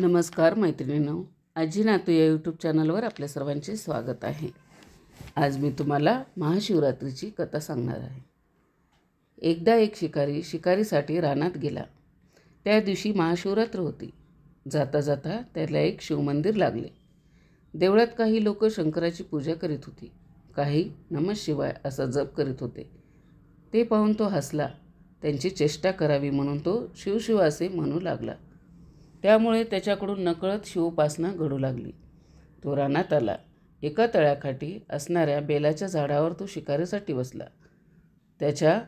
नमस्कार मैत्रिणीनो आजी नातू या यूट्यूब चॅनलवर आपल्या सर्वांचे स्वागत आहे आज मी तुम्हाला महाशिवरात्रीची कथा सांगणार आहे एकदा एक शिकारी शिकारीसाठी रानात गेला त्या दिवशी महाशिवरात्र होती जाता जाता त्याला एक शिवमंदिर लागले देवळात काही लोक शंकराची पूजा करीत होती काही नमः शिवाय असा जप करीत होते ते पाहून तो हसला त्यांची चेष्टा करावी म्हणून तो शिवशिवा असे म्हणू लागला त्यामुळे त्याच्याकडून नकळत शिवपासना घडू लागली तो रानात आला एका तळ्याखाटी असणाऱ्या बेलाच्या झाडावर तो शिकारीसाठी बसला त्याच्या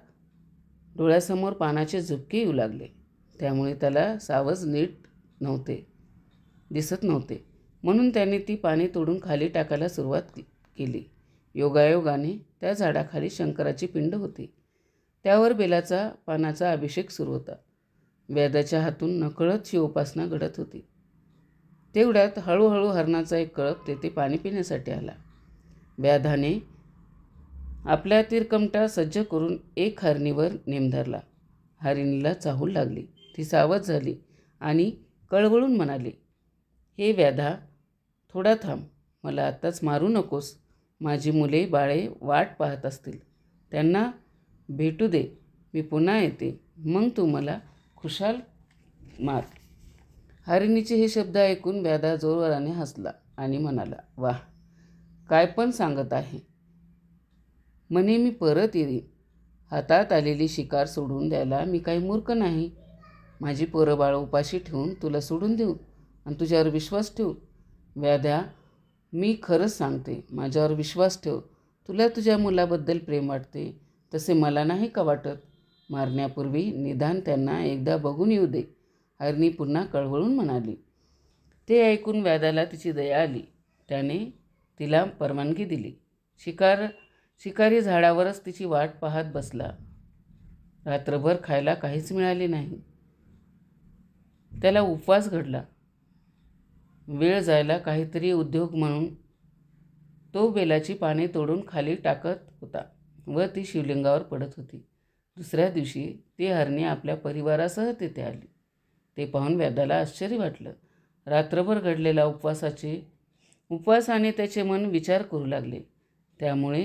डोळ्यासमोर पानाचे झुपके येऊ लागले त्यामुळे त्याला सावज नीट नव्हते दिसत नव्हते म्हणून त्याने ती पाने तोडून खाली टाकायला सुरुवात केली योगायोगाने त्या झाडाखाली शंकराची पिंड होती त्यावर बेलाचा पानाचा अभिषेक सुरू होता व्याधाच्या हातून नकळत ही उपासना घडत होती तेवढ्यात हळूहळू हरणाचा एक कळप तेथे पाणी पिण्यासाठी आला व्याधाने आपल्या तिरकमटा सज्ज करून एक हरणीवर नेम धरला हरिणीला चाहूल लागली ती सावध झाली आणि कळवळून म्हणाली हे व्याधा थोडा थांब मला आत्ताच मारू नकोस माझी मुले बाळे वाट पाहत असतील त्यांना भेटू दे मी पुन्हा येते मग तू मला खुशाल मात हरिणीचे हे शब्द ऐकून व्यादा जोरवराने हसला आणि म्हणाला वाह काय पण सांगत आहे म्हणे मी परत येईन हातात आलेली शिकार सोडून द्यायला मी काही मूर्ख नाही माझी पोरंबाळ उपाशी ठेवून तुला सोडून देऊ आणि तुझ्यावर विश्वास ठेवू व्याध्या मी खरंच सांगते माझ्यावर विश्वास ठेव तुला तुझ्या मुलाबद्दल प्रेम वाटते तसे मला नाही का वाटत मारण्यापूर्वी निदान त्यांना एकदा बघून येऊ दे हरणी पुन्हा कळवळून म्हणाली ते ऐकून व्यादाला तिची दया आली त्याने तिला परवानगी दिली शिकार शिकारी झाडावरच तिची वाट पाहत बसला रात्रभर खायला काहीच मिळाले नाही त्याला उपवास घडला वेळ जायला काहीतरी उद्योग म्हणून तो बेलाची पाने तोडून खाली टाकत होता व ती शिवलिंगावर पडत होती दुसऱ्या दिवशी ती हरणी आपल्या परिवारासह तिथे आली ते पाहून व्यादाला आश्चर्य वाटलं रात्रभर घडलेल्या उपवासाचे उपवासाने त्याचे मन विचार करू लागले त्यामुळे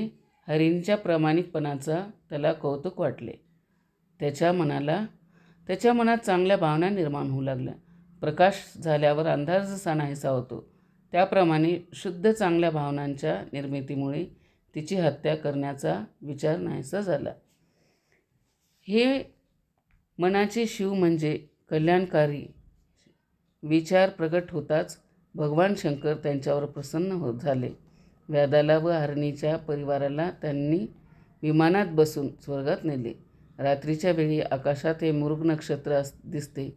हरिंच्या प्रामाणिकपणाचा त्याला कौतुक वाटले त्याच्या मनाला त्याच्या मनात चांगल्या भावना निर्माण होऊ लागल्या प्रकाश झाल्यावर अंधार जसा नाहीसा होतो त्याप्रमाणे शुद्ध चांगल्या भावनांच्या निर्मितीमुळे तिची हत्या करण्याचा विचार नाहीसा झाला हे मनाचे शिव म्हणजे कल्याणकारी विचार प्रकट होताच भगवान शंकर त्यांच्यावर प्रसन्न होत झाले व्यादाला व हरणीच्या परिवाराला त्यांनी विमानात बसून स्वर्गात नेले रात्रीच्या वेळी आकाशात हे मृग नक्षत्र दिसते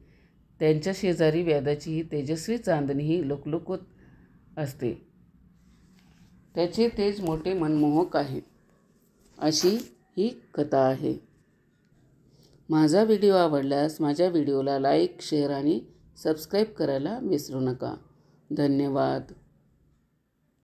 त्यांच्या शेजारी व्यादाची ही तेजस्वी चांदणी ही लोकलोकोत असते त्याचे तेज मोठे मनमोहक आहे अशी ही कथा आहे माझा व्हिडिओ आवडल्यास माझ्या व्हिडिओला लाईक शेअर आणि सबस्क्राईब करायला विसरू नका धन्यवाद